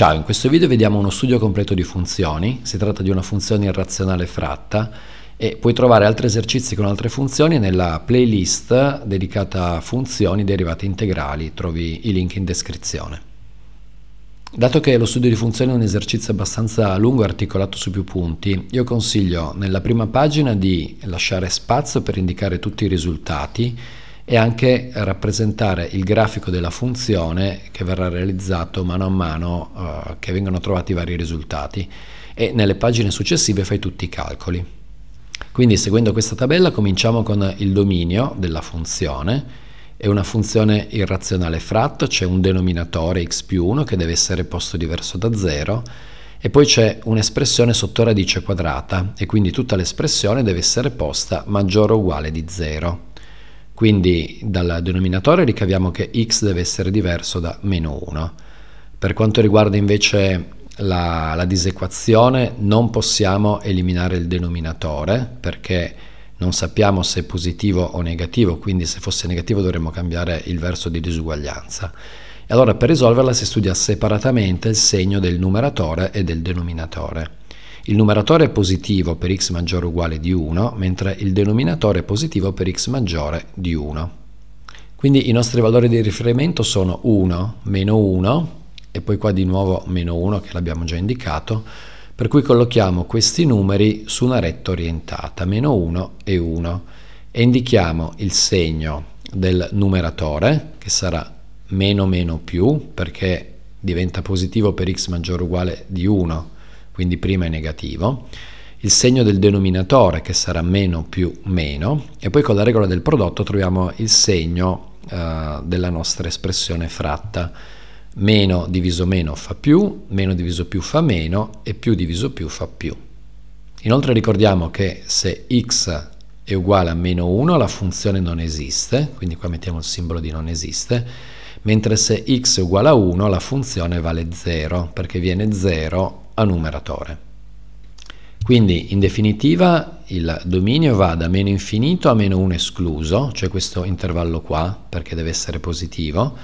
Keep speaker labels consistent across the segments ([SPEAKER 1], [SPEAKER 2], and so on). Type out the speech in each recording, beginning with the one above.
[SPEAKER 1] Ciao, in questo video vediamo uno studio completo di funzioni, si tratta di una funzione irrazionale fratta e puoi trovare altri esercizi con altre funzioni nella playlist dedicata a funzioni derivate integrali, trovi i link in descrizione. Dato che lo studio di funzioni è un esercizio abbastanza lungo e articolato su più punti, io consiglio nella prima pagina di lasciare spazio per indicare tutti i risultati e anche rappresentare il grafico della funzione che verrà realizzato mano a mano eh, che vengono trovati i vari risultati e nelle pagine successive fai tutti i calcoli. Quindi seguendo questa tabella cominciamo con il dominio della funzione è una funzione irrazionale fratto, c'è un denominatore x più 1 che deve essere posto diverso da 0 e poi c'è un'espressione sotto radice quadrata e quindi tutta l'espressione deve essere posta maggiore o uguale di 0. Quindi dal denominatore ricaviamo che x deve essere diverso da meno 1. Per quanto riguarda invece la, la, disequazione non possiamo eliminare il denominatore perché non sappiamo se è positivo o negativo, quindi se fosse negativo dovremmo cambiare il verso di disuguaglianza. E allora per risolverla si studia separatamente il segno del numeratore e del denominatore. Il numeratore è positivo per x maggiore o uguale di 1, mentre il denominatore è positivo per x maggiore di 1. Quindi i nostri valori di riferimento sono 1, meno 1, e poi qua di nuovo meno 1 che l'abbiamo già indicato, per cui collochiamo questi numeri su una retta orientata, meno 1 e 1, e indichiamo il segno del numeratore, che sarà meno meno più, perché diventa positivo per x maggiore o uguale di 1, quindi prima è negativo, il segno del denominatore che sarà meno più meno e poi con la regola del prodotto troviamo il segno eh, della nostra espressione fratta meno diviso meno fa più, meno diviso più fa meno e più diviso più fa più. Inoltre ricordiamo che se x è uguale a meno 1 la funzione non esiste, quindi qua mettiamo il simbolo di non esiste, mentre se x è uguale a 1 la funzione vale 0 perché viene 0 a numeratore. Quindi in definitiva il dominio va da meno infinito a meno 1 escluso, cioè questo intervallo qua perché deve essere positivo,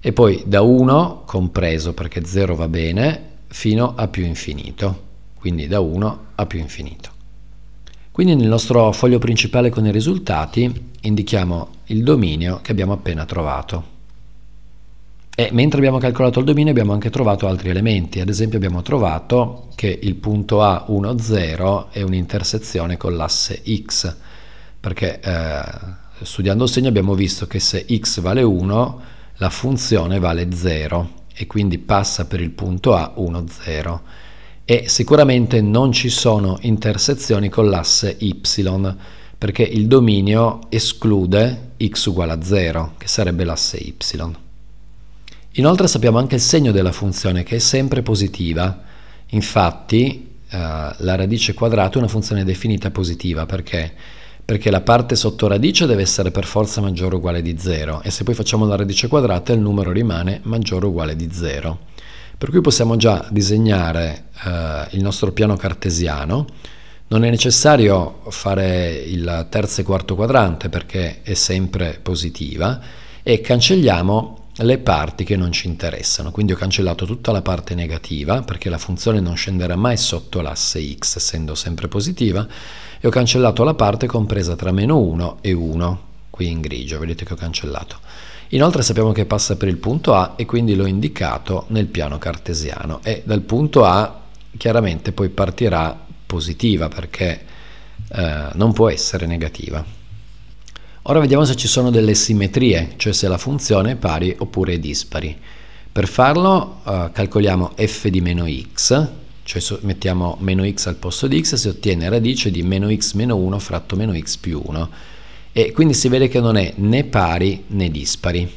[SPEAKER 1] e poi da 1 compreso perché 0 va bene fino a più infinito, quindi da 1 a più infinito. Quindi nel nostro foglio principale con i risultati indichiamo il dominio che abbiamo appena trovato. E mentre abbiamo calcolato il dominio abbiamo anche trovato altri elementi, ad esempio abbiamo trovato che il punto A, 10 è un'intersezione con l'asse X, perché eh, studiando il segno abbiamo visto che se X vale 1 la funzione vale 0 e quindi passa per il punto A, 10 e sicuramente non ci sono intersezioni con l'asse Y perché il dominio esclude x uguale a 0 che sarebbe l'asse y. Inoltre sappiamo anche il segno della funzione che è sempre positiva, infatti eh, la radice quadrata è una funzione definita positiva perché? perché la parte sotto radice deve essere per forza maggiore o uguale di 0 e se poi facciamo la radice quadrata il numero rimane maggiore o uguale di 0. Per cui possiamo già disegnare eh, il nostro piano cartesiano, non è necessario fare il terzo e quarto quadrante perché è sempre positiva e cancelliamo le parti che non ci interessano. Quindi ho cancellato tutta la parte negativa perché la funzione non scenderà mai sotto l'asse x essendo sempre positiva e ho cancellato la parte compresa tra meno 1 e 1 qui in grigio, vedete che ho cancellato. Inoltre sappiamo che passa per il punto A e quindi l'ho indicato nel piano cartesiano e dal punto A chiaramente poi partirà positiva perché eh, non può essere negativa. Ora vediamo se ci sono delle simmetrie, cioè se la funzione è pari oppure è dispari. Per farlo eh, calcoliamo f di meno x, cioè mettiamo meno x al posto di x e si ottiene radice di meno x meno 1 fratto meno x più 1. E quindi si vede che non è né pari né dispari.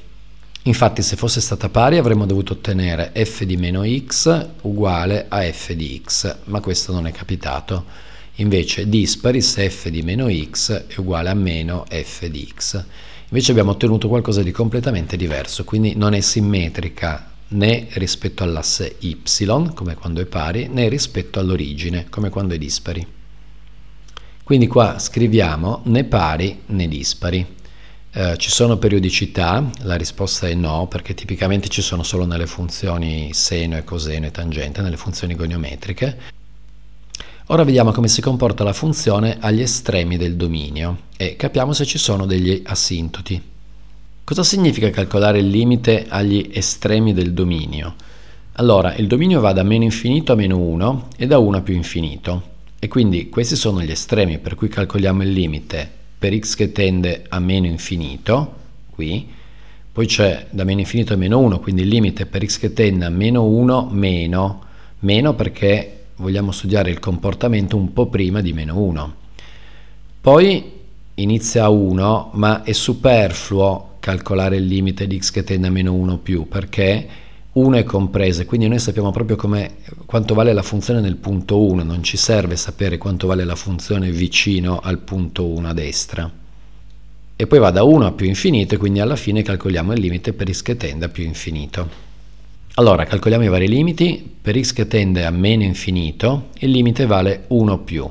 [SPEAKER 1] Infatti se fosse stata pari avremmo dovuto ottenere f di meno x uguale a f di x, ma questo non è capitato invece dispari se f di meno x è uguale a meno f di x. Invece abbiamo ottenuto qualcosa di completamente diverso, quindi non è simmetrica né rispetto all'asse y, come quando è pari, né rispetto all'origine, come quando è dispari. Quindi qua scriviamo né pari né dispari. Eh, ci sono periodicità? La risposta è no, perché tipicamente ci sono solo nelle funzioni seno e coseno e tangente, nelle funzioni goniometriche. Ora vediamo come si comporta la funzione agli estremi del dominio e capiamo se ci sono degli asintoti. Cosa significa calcolare il limite agli estremi del dominio? Allora, il dominio va da meno infinito a meno 1 e da 1 a più infinito. E quindi questi sono gli estremi per cui calcoliamo il limite per x che tende a meno infinito, qui, poi c'è da meno infinito a meno 1, quindi il limite per x che tende a meno 1 meno, meno perché vogliamo studiare il comportamento un po' prima di meno 1. Poi inizia a 1, ma è superfluo calcolare il limite di x che tende a meno 1 più, perché 1 è compresa, quindi noi sappiamo proprio quanto vale la funzione nel punto 1, non ci serve sapere quanto vale la funzione vicino al punto 1 a destra. E poi va da 1 a più infinito, e quindi alla fine calcoliamo il limite per x che tende a più infinito. Allora, calcoliamo i vari limiti. Per x che tende a meno infinito, il limite vale 1 più.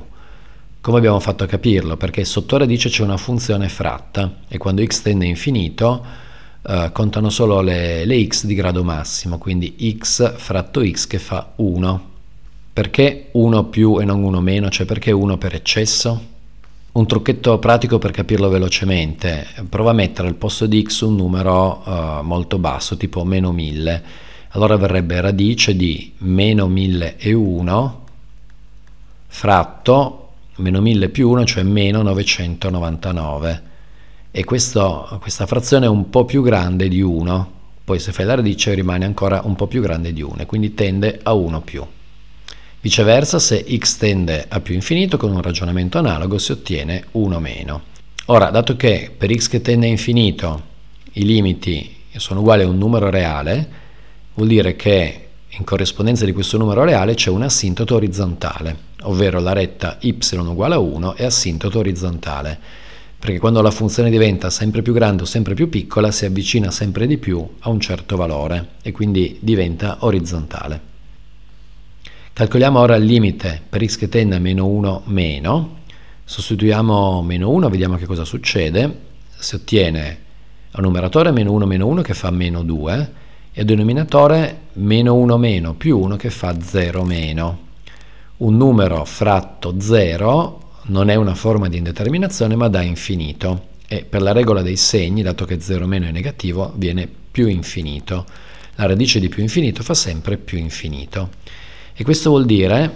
[SPEAKER 1] Come abbiamo fatto a capirlo? Perché sotto radice c'è una funzione fratta e quando x tende a infinito eh, contano solo le, le x di grado massimo, quindi x fratto x che fa 1. Perché 1 più e non 1 meno? Cioè perché 1 per eccesso? Un trucchetto pratico per capirlo velocemente, prova a mettere al posto di x un numero eh, molto basso, tipo meno 1000 allora verrebbe radice di meno 1001 fratto meno 1000 più 1, cioè meno 999. E questo, questa frazione è un po' più grande di 1, poi se fai la radice rimane ancora un po' più grande di 1, quindi tende a 1 più. Viceversa, se x tende a più infinito, con un ragionamento analogo si ottiene 1 meno. Ora, dato che per x che tende a infinito i limiti sono uguali a un numero reale, Vuol dire che in corrispondenza di questo numero reale c'è un assintoto orizzontale, ovvero la retta y uguale a 1 è assintoto orizzontale, perché quando la funzione diventa sempre più grande o sempre più piccola si avvicina sempre di più a un certo valore e quindi diventa orizzontale. Calcoliamo ora il limite per x che tende a meno 1 meno, sostituiamo meno 1, vediamo che cosa succede, si ottiene al numeratore meno 1 meno 1 che fa meno 2, e denominatore meno 1 meno più 1 che fa 0 meno. Un numero fratto 0 non è una forma di indeterminazione ma da infinito e per la regola dei segni, dato che 0 meno è negativo, viene più infinito. La radice di più infinito fa sempre più infinito. E questo vuol dire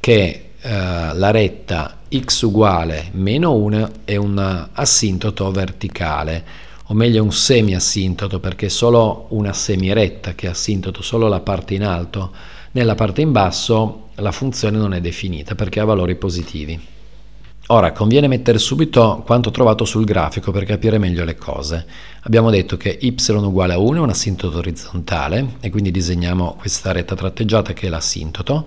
[SPEAKER 1] che eh, la retta x uguale meno 1 è un asintoto verticale o meglio un semi-assintoto, perché solo una semiretta che è assintoto, solo la parte in alto, nella parte in basso la funzione non è definita perché ha valori positivi. Ora, conviene mettere subito quanto trovato sul grafico per capire meglio le cose. Abbiamo detto che y uguale a 1 è un asintoto orizzontale e quindi disegniamo questa retta tratteggiata che è l'assintoto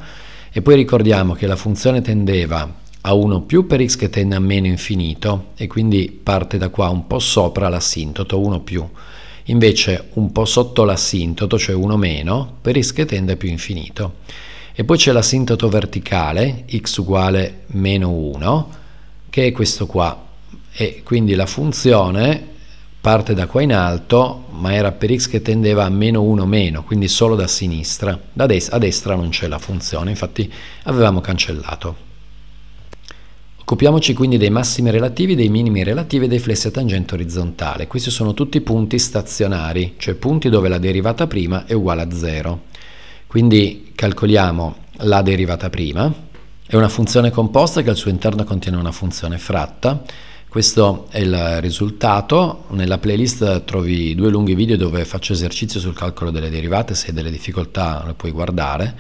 [SPEAKER 1] e poi ricordiamo che la funzione tendeva a 1 più per x che tende a meno infinito e quindi parte da qua un po' sopra l'assintoto 1 più invece un po' sotto l'assintoto cioè 1 meno per x che tende a più infinito e poi c'è l'assintoto verticale x uguale meno 1 che è questo qua e quindi la funzione parte da qua in alto ma era per x che tendeva a meno 1 meno quindi solo da sinistra da des a destra non c'è la funzione infatti avevamo cancellato Occupiamoci quindi dei massimi relativi, dei minimi relativi e dei flessi a tangente orizzontale. Questi sono tutti punti stazionari, cioè punti dove la derivata prima è uguale a 0. Quindi calcoliamo la derivata prima, è una funzione composta che al suo interno contiene una funzione fratta. Questo è il risultato, nella playlist trovi due lunghi video dove faccio esercizio sul calcolo delle derivate, se hai delle difficoltà le puoi guardare.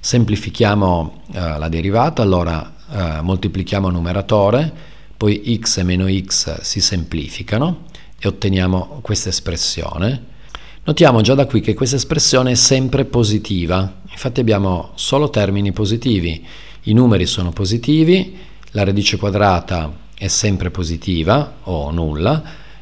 [SPEAKER 1] Semplifichiamo eh, la derivata, allora eh, moltiplichiamo numeratore, poi x e meno x si semplificano e otteniamo questa espressione. Notiamo già da qui che questa espressione è sempre positiva, infatti abbiamo solo termini positivi, i numeri sono positivi, la radice quadrata è sempre positiva o nulla,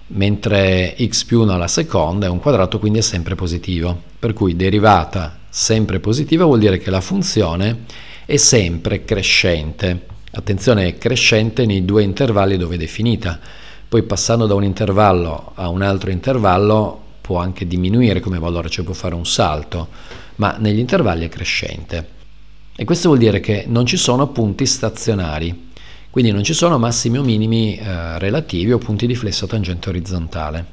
[SPEAKER 1] mentre x più 1 alla seconda è un quadrato quindi è sempre positivo, per cui derivata sempre positiva vuol dire che la funzione è sempre crescente. Attenzione, è crescente nei due intervalli dove è definita. Poi passando da un intervallo a un altro intervallo può anche diminuire come valore, cioè può fare un salto, ma negli intervalli è crescente. E questo vuol dire che non ci sono punti stazionari, quindi non ci sono massimi o minimi eh, relativi o punti di flesso tangente orizzontale.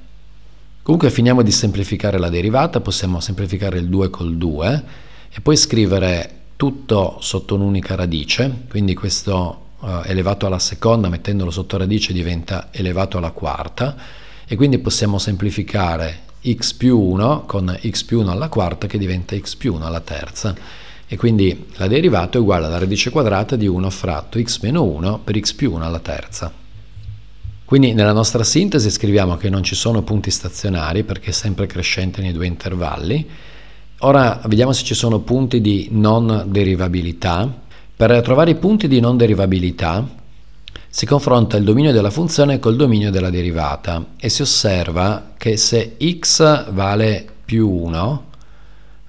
[SPEAKER 1] Comunque finiamo di semplificare la derivata, possiamo semplificare il 2 col 2 e poi scrivere tutto sotto un'unica radice, quindi questo eh, elevato alla seconda mettendolo sotto radice diventa elevato alla quarta e quindi possiamo semplificare x più 1 con x più 1 alla quarta che diventa x più 1 alla terza e quindi la derivata è uguale alla radice quadrata di 1 fratto x meno 1 per x più 1 alla terza. Quindi nella nostra sintesi scriviamo che non ci sono punti stazionari perché è sempre crescente nei due intervalli Ora vediamo se ci sono punti di non derivabilità. Per trovare i punti di non derivabilità si confronta il dominio della funzione col dominio della derivata e si osserva che se x vale più 1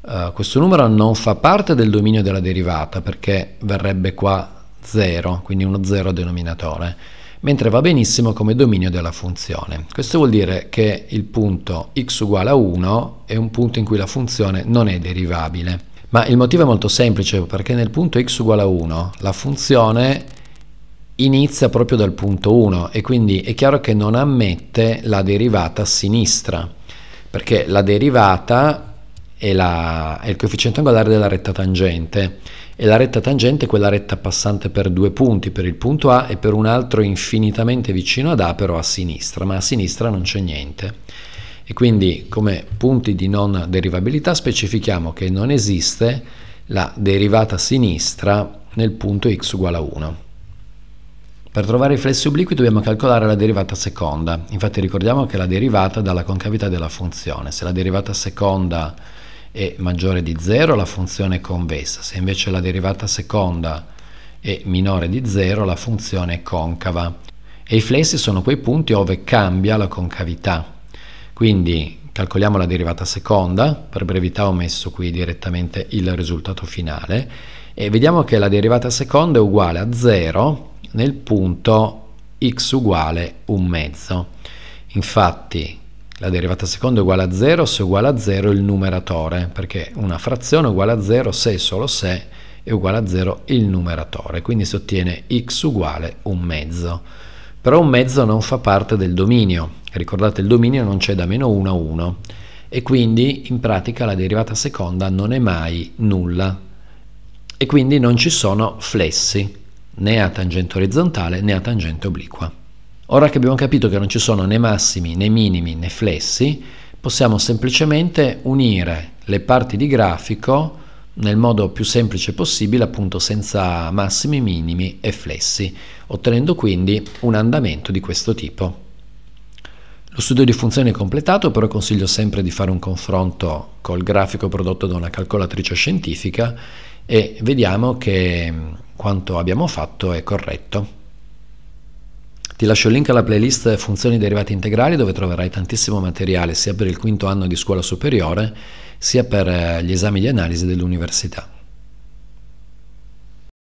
[SPEAKER 1] Uh, eh, questo numero non fa parte del dominio della derivata perché verrebbe qua 0, quindi uno 0 denominatore mentre va benissimo come dominio della funzione. Questo vuol dire che il punto x uguale a 1 è un punto in cui la funzione non è derivabile. Ma il motivo è molto semplice, perché nel punto x uguale a 1 la funzione inizia proprio dal punto 1 e quindi è chiaro che non ammette la derivata a sinistra, perché la derivata è, la, è il coefficiente angolare della retta tangente e la retta tangente è quella retta passante per due punti, per il punto A e per un altro infinitamente vicino ad A però a sinistra, ma a sinistra non c'è niente. E quindi come punti di non derivabilità specifichiamo che non esiste la derivata sinistra nel punto x uguale a 1. Per trovare i flessi obliqui dobbiamo calcolare la derivata seconda, infatti ricordiamo che la derivata dà la concavità della funzione, se la derivata seconda è maggiore di 0 la funzione è convessa, se invece la derivata seconda è minore di 0 la funzione è concava. E i flessi sono quei punti dove cambia la concavità. Quindi calcoliamo la derivata seconda, per brevità ho messo qui direttamente il risultato finale, e vediamo che la derivata seconda è uguale a 0 nel punto x uguale un mezzo. Infatti la derivata seconda è uguale a 0 se è uguale a 0 il numeratore, perché una frazione è uguale a 0 se e solo se è uguale a 0 il numeratore, quindi si ottiene x uguale un mezzo. Però un mezzo non fa parte del dominio, ricordate il dominio non c'è da meno 1 a 1 e quindi in pratica la derivata seconda non è mai nulla e quindi non ci sono flessi né a tangente orizzontale né a tangente obliqua. Ora che abbiamo capito che non ci sono né massimi né minimi né flessi, possiamo semplicemente unire le parti di grafico nel modo più semplice possibile, appunto senza massimi, minimi e flessi, ottenendo quindi un andamento di questo tipo. Lo studio di funzioni è completato, però consiglio sempre di fare un confronto col grafico prodotto da una calcolatrice scientifica e vediamo che quanto abbiamo fatto è corretto. Ti lascio il link alla playlist Funzioni derivate integrali dove troverai tantissimo materiale sia per il quinto anno di scuola superiore sia per eh, gli esami di analisi dell'università.